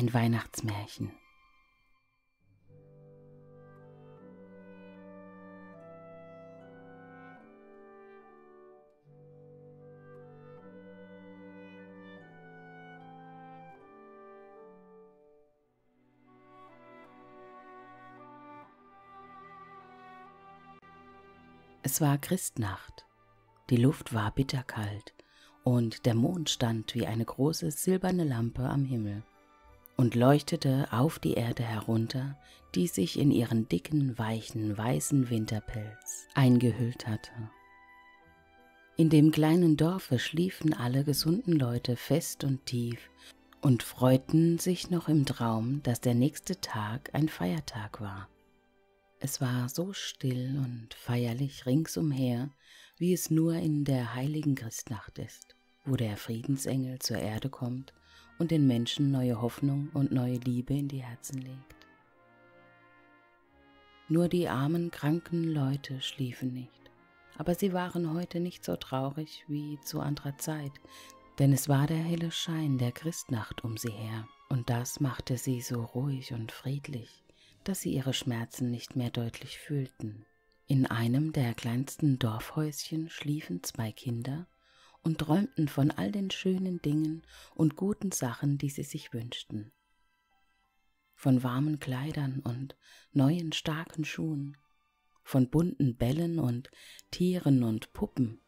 ein Weihnachtsmärchen. Es war Christnacht. Die Luft war bitterkalt und der Mond stand wie eine große silberne Lampe am Himmel und leuchtete auf die Erde herunter, die sich in ihren dicken, weichen, weißen Winterpelz eingehüllt hatte. In dem kleinen Dorfe schliefen alle gesunden Leute fest und tief und freuten sich noch im Traum, dass der nächste Tag ein Feiertag war. Es war so still und feierlich ringsumher, wie es nur in der heiligen Christnacht ist, wo der Friedensengel zur Erde kommt und den Menschen neue Hoffnung und neue Liebe in die Herzen legt. Nur die armen, kranken Leute schliefen nicht, aber sie waren heute nicht so traurig wie zu anderer Zeit, denn es war der helle Schein der Christnacht um sie her, und das machte sie so ruhig und friedlich, dass sie ihre Schmerzen nicht mehr deutlich fühlten. In einem der kleinsten Dorfhäuschen schliefen zwei Kinder und träumten von all den schönen Dingen und guten Sachen, die sie sich wünschten. Von warmen Kleidern und neuen starken Schuhen, von bunten Bällen und Tieren und Puppen.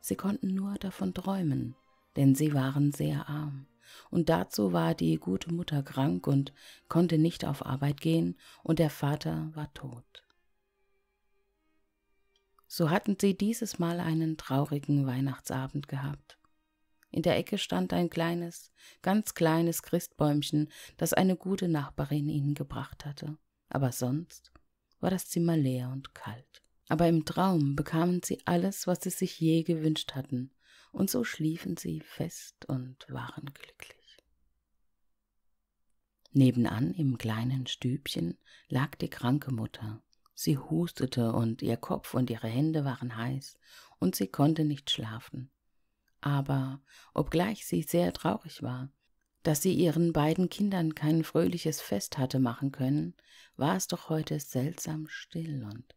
Sie konnten nur davon träumen, denn sie waren sehr arm, und dazu war die gute Mutter krank und konnte nicht auf Arbeit gehen, und der Vater war tot. So hatten sie dieses Mal einen traurigen Weihnachtsabend gehabt. In der Ecke stand ein kleines, ganz kleines Christbäumchen, das eine gute Nachbarin ihnen gebracht hatte. Aber sonst war das Zimmer leer und kalt. Aber im Traum bekamen sie alles, was sie sich je gewünscht hatten, und so schliefen sie fest und waren glücklich. Nebenan im kleinen Stübchen lag die kranke Mutter. Sie hustete und ihr Kopf und ihre Hände waren heiß und sie konnte nicht schlafen. Aber obgleich sie sehr traurig war, dass sie ihren beiden Kindern kein fröhliches Fest hatte machen können, war es doch heute seltsam still und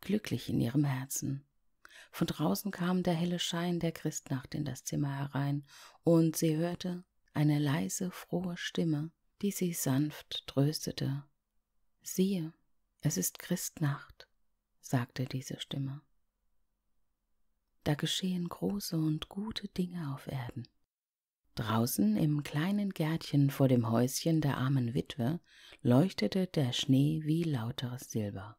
glücklich in ihrem Herzen. Von draußen kam der helle Schein der Christnacht in das Zimmer herein, und sie hörte eine leise, frohe Stimme, die sie sanft tröstete. Siehe, es ist Christnacht, sagte diese Stimme. Da geschehen große und gute Dinge auf Erden. Draußen im kleinen Gärtchen vor dem Häuschen der armen Witwe leuchtete der Schnee wie lauteres Silber.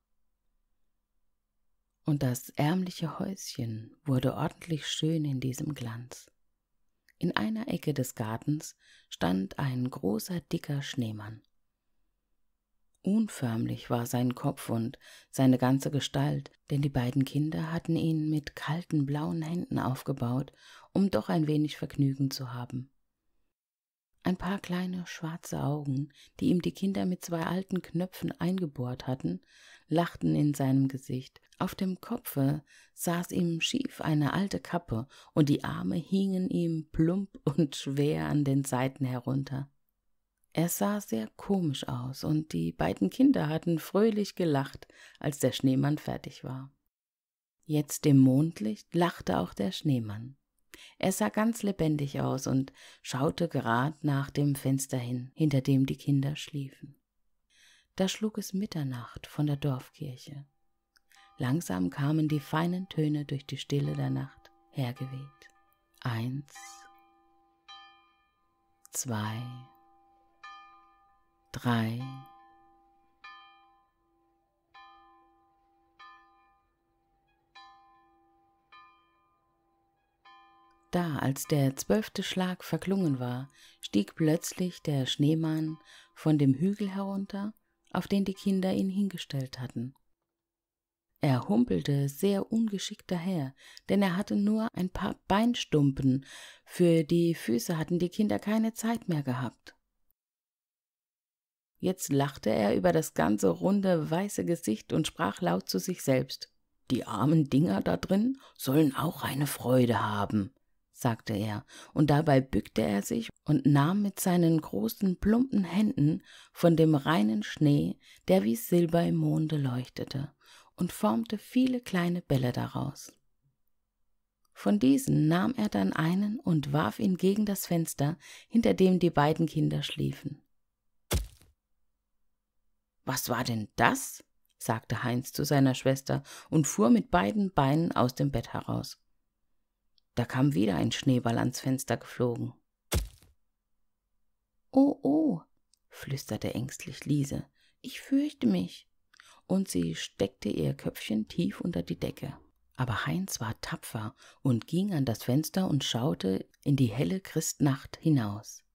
Und das ärmliche Häuschen wurde ordentlich schön in diesem Glanz. In einer Ecke des Gartens stand ein großer dicker Schneemann. Unförmlich war sein Kopf und seine ganze Gestalt, denn die beiden Kinder hatten ihn mit kalten blauen Händen aufgebaut, um doch ein wenig Vergnügen zu haben. Ein paar kleine schwarze Augen, die ihm die Kinder mit zwei alten Knöpfen eingebohrt hatten, lachten in seinem Gesicht. Auf dem Kopfe saß ihm schief eine alte Kappe und die Arme hingen ihm plump und schwer an den Seiten herunter. Er sah sehr komisch aus, und die beiden Kinder hatten fröhlich gelacht, als der Schneemann fertig war. Jetzt im Mondlicht lachte auch der Schneemann. Er sah ganz lebendig aus und schaute gerad nach dem Fenster hin, hinter dem die Kinder schliefen. Da schlug es Mitternacht von der Dorfkirche. Langsam kamen die feinen Töne durch die Stille der Nacht hergeweht. Eins, zwei, drei, Da, als der zwölfte Schlag verklungen war, stieg plötzlich der Schneemann von dem Hügel herunter, auf den die Kinder ihn hingestellt hatten. Er humpelte sehr ungeschickt daher, denn er hatte nur ein paar Beinstumpen, für die Füße hatten die Kinder keine Zeit mehr gehabt. Jetzt lachte er über das ganze runde, weiße Gesicht und sprach laut zu sich selbst. Die armen Dinger da drin sollen auch eine Freude haben, sagte er, und dabei bückte er sich und nahm mit seinen großen, plumpen Händen von dem reinen Schnee, der wie Silber im Monde leuchtete, und formte viele kleine Bälle daraus. Von diesen nahm er dann einen und warf ihn gegen das Fenster, hinter dem die beiden Kinder schliefen. Was war denn das? sagte Heinz zu seiner Schwester und fuhr mit beiden Beinen aus dem Bett heraus. Da kam wieder ein Schneeball ans Fenster geflogen. Oh, oh, flüsterte ängstlich Liese, ich fürchte mich. Und sie steckte ihr Köpfchen tief unter die Decke. Aber Heinz war tapfer und ging an das Fenster und schaute in die helle Christnacht hinaus.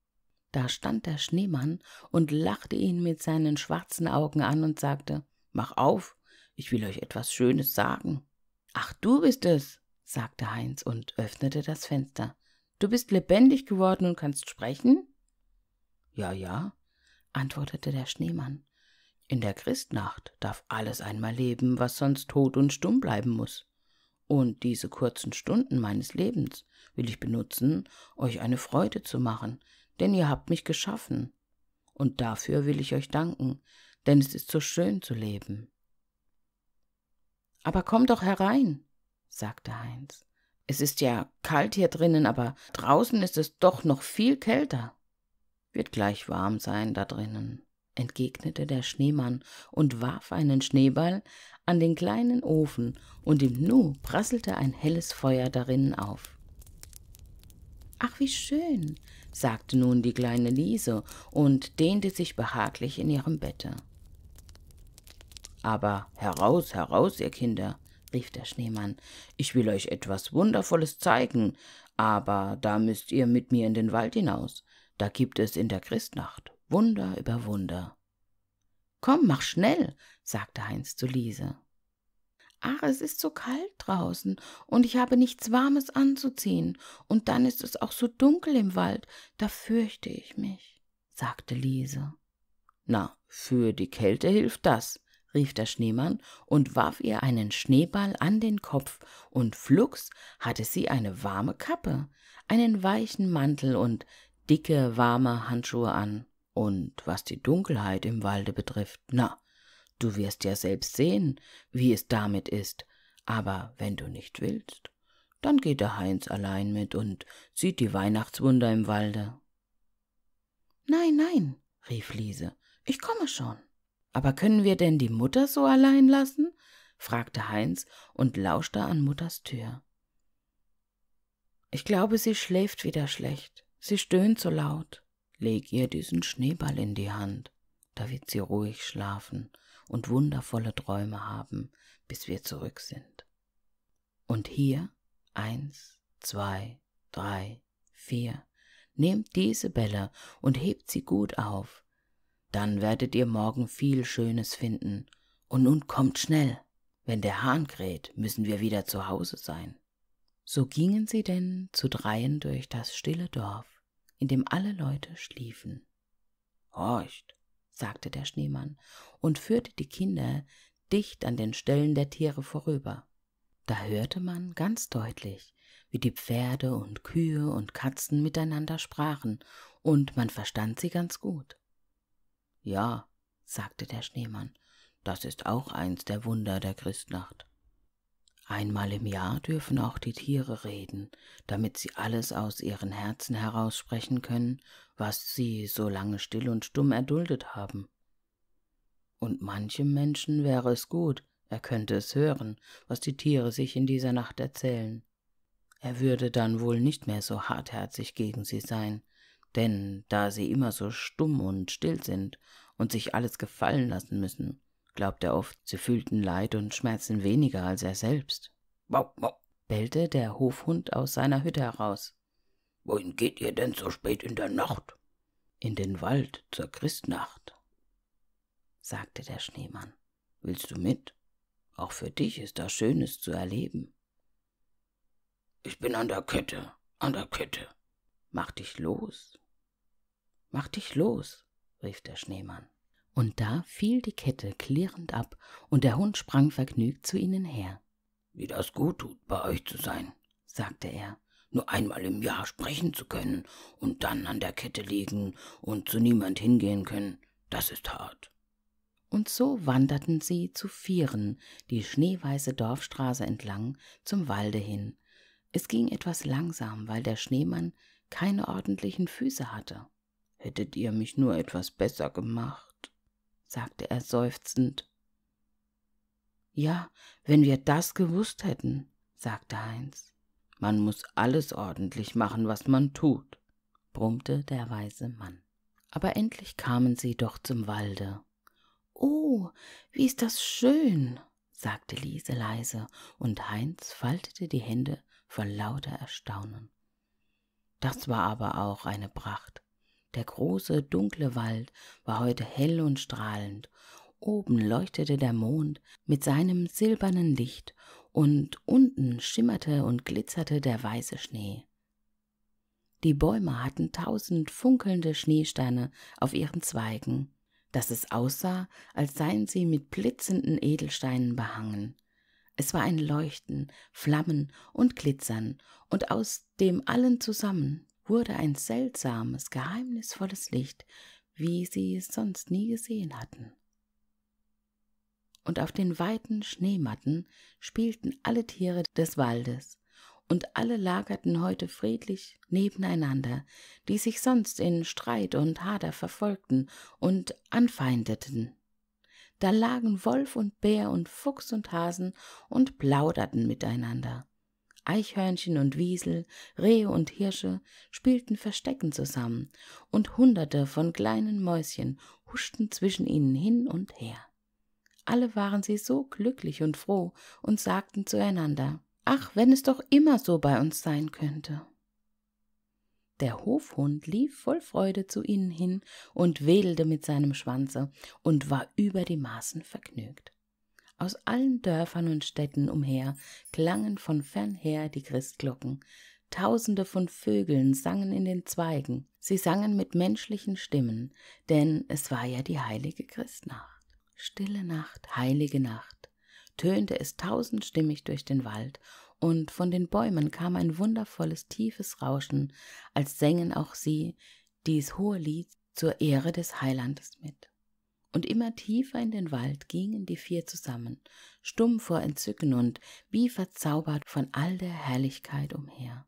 Da stand der Schneemann und lachte ihn mit seinen schwarzen Augen an und sagte Mach auf, ich will euch etwas Schönes sagen. Ach, du bist es, sagte Heinz und öffnete das Fenster. Du bist lebendig geworden und kannst sprechen? Ja, ja, antwortete der Schneemann. In der Christnacht darf alles einmal leben, was sonst tot und stumm bleiben muss. Und diese kurzen Stunden meines Lebens will ich benutzen, euch eine Freude zu machen, denn ihr habt mich geschaffen. Und dafür will ich euch danken, denn es ist so schön zu leben. Aber komm doch herein, sagte Heinz. Es ist ja kalt hier drinnen, aber draußen ist es doch noch viel kälter. Wird gleich warm sein da drinnen, entgegnete der Schneemann und warf einen Schneeball an den kleinen Ofen, und im Nu prasselte ein helles Feuer darinnen auf. Ach, wie schön, sagte nun die kleine Liese und dehnte sich behaglich in ihrem Bette. Aber heraus, heraus, ihr Kinder, rief der Schneemann, ich will euch etwas Wundervolles zeigen, aber da müsst ihr mit mir in den Wald hinaus, da gibt es in der Christnacht Wunder über Wunder. Komm, mach schnell, sagte Heinz zu Liese. Ach, es ist so kalt draußen und ich habe nichts Warmes anzuziehen, und dann ist es auch so dunkel im Wald, da fürchte ich mich, sagte Liese. Na, für die Kälte hilft das, rief der Schneemann und warf ihr einen Schneeball an den Kopf, und flugs hatte sie eine warme Kappe, einen weichen Mantel und dicke, warme Handschuhe an. Und was die Dunkelheit im Walde betrifft, na, Du wirst ja selbst sehen, wie es damit ist. Aber wenn du nicht willst, dann geht der Heinz allein mit und sieht die Weihnachtswunder im Walde. Nein, nein, rief Liese, ich komme schon. Aber können wir denn die Mutter so allein lassen? fragte Heinz und lauschte an Mutters Tür. Ich glaube, sie schläft wieder schlecht. Sie stöhnt so laut. Leg ihr diesen Schneeball in die Hand, da wird sie ruhig schlafen und wundervolle Träume haben, bis wir zurück sind. Und hier eins, zwei, drei, vier. Nehmt diese Bälle und hebt sie gut auf. Dann werdet ihr morgen viel Schönes finden. Und nun kommt schnell. Wenn der Hahn kräht, müssen wir wieder zu Hause sein. So gingen sie denn zu dreien durch das stille Dorf, in dem alle Leute schliefen. Horcht, sagte der Schneemann und führte die Kinder dicht an den Stellen der Tiere vorüber. Da hörte man ganz deutlich, wie die Pferde und Kühe und Katzen miteinander sprachen, und man verstand sie ganz gut. Ja, sagte der Schneemann, das ist auch eins der Wunder der Christnacht. Einmal im Jahr dürfen auch die Tiere reden, damit sie alles aus ihren Herzen heraussprechen können, was sie so lange still und stumm erduldet haben. Und manchem Menschen wäre es gut, er könnte es hören, was die Tiere sich in dieser Nacht erzählen. Er würde dann wohl nicht mehr so hartherzig gegen sie sein, denn da sie immer so stumm und still sind und sich alles gefallen lassen müssen, glaubt er oft, sie fühlten Leid und Schmerzen weniger als er selbst. Mau, mau, bellte der Hofhund aus seiner Hütte heraus. Wohin geht ihr denn so spät in der Nacht? In den Wald zur Christnacht, sagte der Schneemann. Willst du mit? Auch für dich ist da Schönes zu erleben. Ich bin an der Kette, an der Kette. Mach dich los. Mach dich los, rief der Schneemann und da fiel die Kette klirrend ab, und der Hund sprang vergnügt zu ihnen her. Wie das gut tut, bei euch zu sein, sagte er, nur einmal im Jahr sprechen zu können und dann an der Kette liegen und zu niemand hingehen können, das ist hart. Und so wanderten sie zu Vieren die schneeweiße Dorfstraße entlang zum Walde hin. Es ging etwas langsam, weil der Schneemann keine ordentlichen Füße hatte. Hättet ihr mich nur etwas besser gemacht, sagte er seufzend. Ja, wenn wir das gewusst hätten, sagte Heinz. Man muss alles ordentlich machen, was man tut, brummte der weise Mann. Aber endlich kamen sie doch zum Walde. Oh, wie ist das schön, sagte Liese leise, und Heinz faltete die Hände vor lauter Erstaunen. Das war aber auch eine Pracht. Der große, dunkle Wald war heute hell und strahlend. Oben leuchtete der Mond mit seinem silbernen Licht und unten schimmerte und glitzerte der weiße Schnee. Die Bäume hatten tausend funkelnde Schneesteine auf ihren Zweigen, dass es aussah, als seien sie mit blitzenden Edelsteinen behangen. Es war ein Leuchten, Flammen und Glitzern, und aus dem allen zusammen wurde ein seltsames, geheimnisvolles Licht, wie sie es sonst nie gesehen hatten. Und auf den weiten Schneematten spielten alle Tiere des Waldes, und alle lagerten heute friedlich nebeneinander, die sich sonst in Streit und Hader verfolgten und anfeindeten. Da lagen Wolf und Bär und Fuchs und Hasen und plauderten miteinander Eichhörnchen und Wiesel, Rehe und Hirsche spielten Verstecken zusammen, und hunderte von kleinen Mäuschen huschten zwischen ihnen hin und her. Alle waren sie so glücklich und froh und sagten zueinander Ach, wenn es doch immer so bei uns sein könnte. Der Hofhund lief voll Freude zu ihnen hin und wedelte mit seinem Schwanze und war über die Maßen vergnügt. Aus allen Dörfern und Städten umher klangen von fernher die Christglocken. Tausende von Vögeln sangen in den Zweigen. Sie sangen mit menschlichen Stimmen, denn es war ja die heilige Christnacht. Stille Nacht, heilige Nacht, tönte es tausendstimmig durch den Wald, und von den Bäumen kam ein wundervolles, tiefes Rauschen, als sängen auch sie dies hohe Lied zur Ehre des Heilandes mit und immer tiefer in den Wald gingen die vier zusammen, stumm vor Entzücken und wie verzaubert von all der Herrlichkeit umher.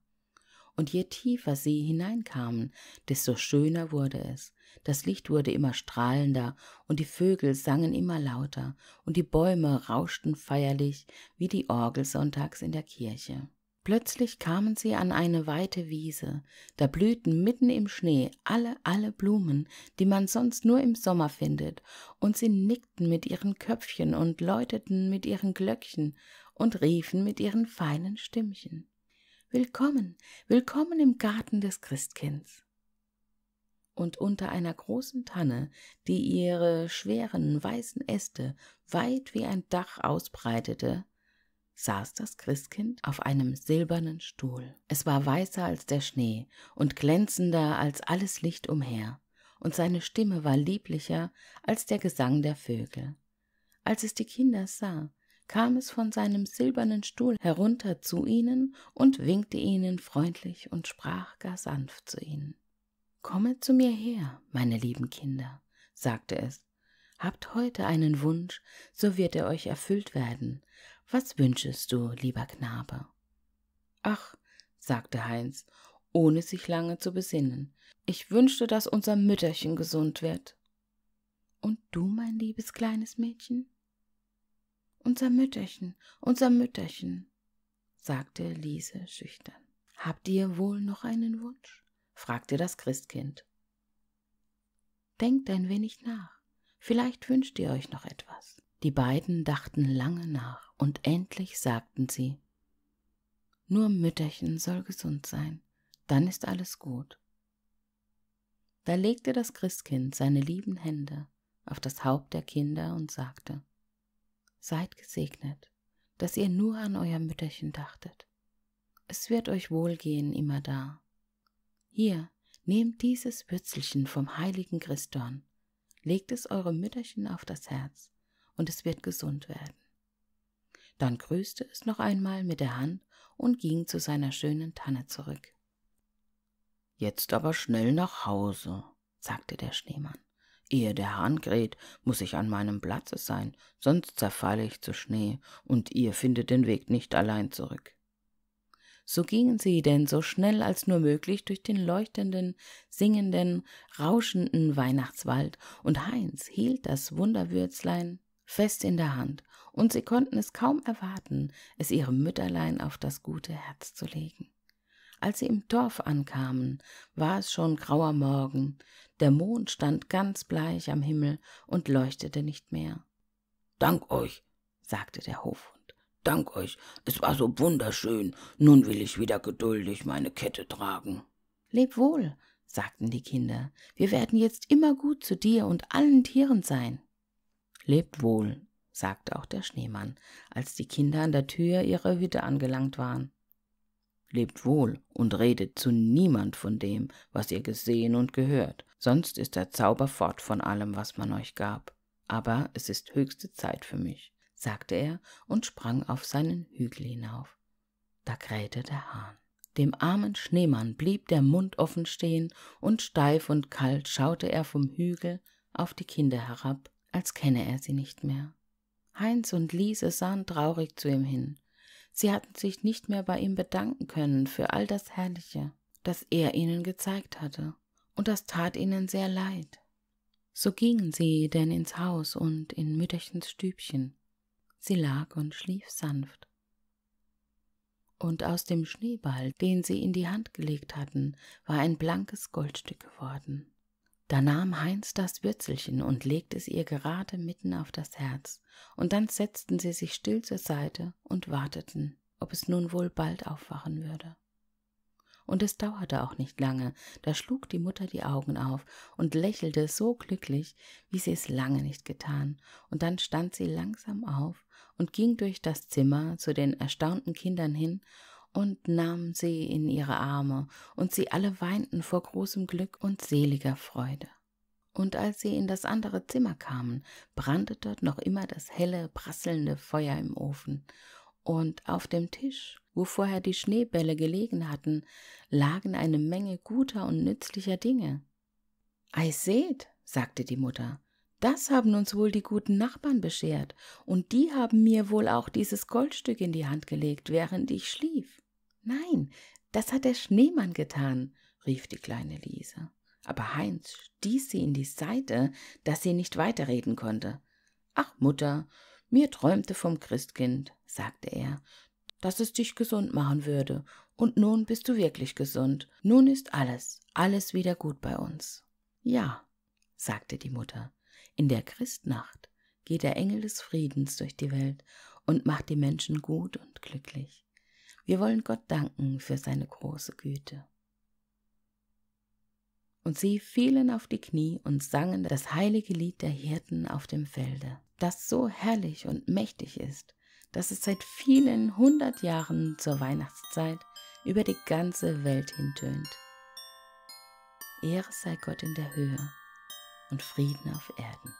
Und je tiefer sie hineinkamen, desto schöner wurde es. Das Licht wurde immer strahlender, und die Vögel sangen immer lauter, und die Bäume rauschten feierlich wie die Orgel sonntags in der Kirche. Plötzlich kamen sie an eine weite Wiese, da blühten mitten im Schnee alle, alle Blumen, die man sonst nur im Sommer findet, und sie nickten mit ihren Köpfchen und läuteten mit ihren Glöckchen und riefen mit ihren feinen Stimmchen. Willkommen, willkommen im Garten des Christkinds. Und unter einer großen Tanne, die ihre schweren weißen Äste weit wie ein Dach ausbreitete, saß das Christkind auf einem silbernen Stuhl. Es war weißer als der Schnee und glänzender als alles Licht umher, und seine Stimme war lieblicher als der Gesang der Vögel. Als es die Kinder sah, kam es von seinem silbernen Stuhl herunter zu ihnen und winkte ihnen freundlich und sprach gar sanft zu ihnen. Komme zu mir her, meine lieben Kinder, sagte es. Habt heute einen Wunsch, so wird er euch erfüllt werden. Was wünschest du, lieber Knabe? Ach, sagte Heinz, ohne sich lange zu besinnen, ich wünschte, dass unser Mütterchen gesund wird. Und du, mein liebes kleines Mädchen? Unser Mütterchen, unser Mütterchen, sagte Liese schüchtern. Habt ihr wohl noch einen Wunsch? fragte das Christkind. Denkt ein wenig nach, vielleicht wünscht ihr euch noch etwas. Die beiden dachten lange nach und endlich sagten sie Nur Mütterchen soll gesund sein, dann ist alles gut. Da legte das Christkind seine lieben Hände auf das Haupt der Kinder und sagte Seid gesegnet, dass ihr nur an euer Mütterchen dachtet. Es wird euch wohlgehen immer da. Hier, nehmt dieses Würzelchen vom heiligen Christdorn, legt es eurem Mütterchen auf das Herz, und es wird gesund werden dann grüßte es noch einmal mit der Hand und ging zu seiner schönen Tanne zurück. Jetzt aber schnell nach Hause, sagte der Schneemann. Ehe der Hahn kräht, muß ich an meinem Platze sein, sonst zerfalle ich zu Schnee, und ihr findet den Weg nicht allein zurück. So gingen sie denn so schnell als nur möglich durch den leuchtenden, singenden, rauschenden Weihnachtswald, und Heinz hielt das Wunderwürzlein fest in der Hand und sie konnten es kaum erwarten, es ihrem Mütterlein auf das gute Herz zu legen. Als sie im Dorf ankamen, war es schon grauer Morgen, der Mond stand ganz bleich am Himmel und leuchtete nicht mehr. Dank euch, sagte der Hofhund, dank euch, es war so wunderschön, nun will ich wieder geduldig meine Kette tragen. Leb wohl, sagten die Kinder, wir werden jetzt immer gut zu dir und allen Tieren sein. Lebt wohl, sagte auch der Schneemann, als die Kinder an der Tür ihrer Hütte angelangt waren. Lebt wohl und redet zu niemand von dem, was ihr gesehen und gehört, sonst ist der Zauber fort von allem, was man euch gab. Aber es ist höchste Zeit für mich, sagte er und sprang auf seinen Hügel hinauf. Da krähte der Hahn. Dem armen Schneemann blieb der Mund offen stehen, und steif und kalt schaute er vom Hügel auf die Kinder herab, als kenne er sie nicht mehr. Heinz und Liese sahen traurig zu ihm hin. Sie hatten sich nicht mehr bei ihm bedanken können für all das Herrliche, das er ihnen gezeigt hatte, und das tat ihnen sehr leid. So gingen sie denn ins Haus und in Mütterchens Stübchen. Sie lag und schlief sanft. Und aus dem Schneeball, den sie in die Hand gelegt hatten, war ein blankes Goldstück geworden. Da nahm Heinz das Würzelchen und legte es ihr gerade mitten auf das Herz, und dann setzten sie sich still zur Seite und warteten, ob es nun wohl bald aufwachen würde. Und es dauerte auch nicht lange, da schlug die Mutter die Augen auf und lächelte so glücklich, wie sie es lange nicht getan, und dann stand sie langsam auf und ging durch das Zimmer zu den erstaunten Kindern hin und nahm sie in ihre Arme, und sie alle weinten vor großem Glück und seliger Freude. Und als sie in das andere Zimmer kamen, brannte dort noch immer das helle, prasselnde Feuer im Ofen, und auf dem Tisch, wo vorher die Schneebälle gelegen hatten, lagen eine Menge guter und nützlicher Dinge. Ei seht, sagte die Mutter, das haben uns wohl die guten Nachbarn beschert, und die haben mir wohl auch dieses Goldstück in die Hand gelegt, während ich schlief. Nein, das hat der Schneemann getan, rief die kleine Liese. Aber Heinz stieß sie in die Seite, dass sie nicht weiterreden konnte. Ach, Mutter, mir träumte vom Christkind, sagte er, dass es dich gesund machen würde, und nun bist du wirklich gesund. Nun ist alles, alles wieder gut bei uns. Ja, sagte die Mutter, in der Christnacht geht der Engel des Friedens durch die Welt und macht die Menschen gut und glücklich. Wir wollen Gott danken für seine große Güte. Und sie fielen auf die Knie und sangen das heilige Lied der Hirten auf dem Felde, das so herrlich und mächtig ist, dass es seit vielen hundert Jahren zur Weihnachtszeit über die ganze Welt hintönt. Ehre sei Gott in der Höhe und Frieden auf Erden.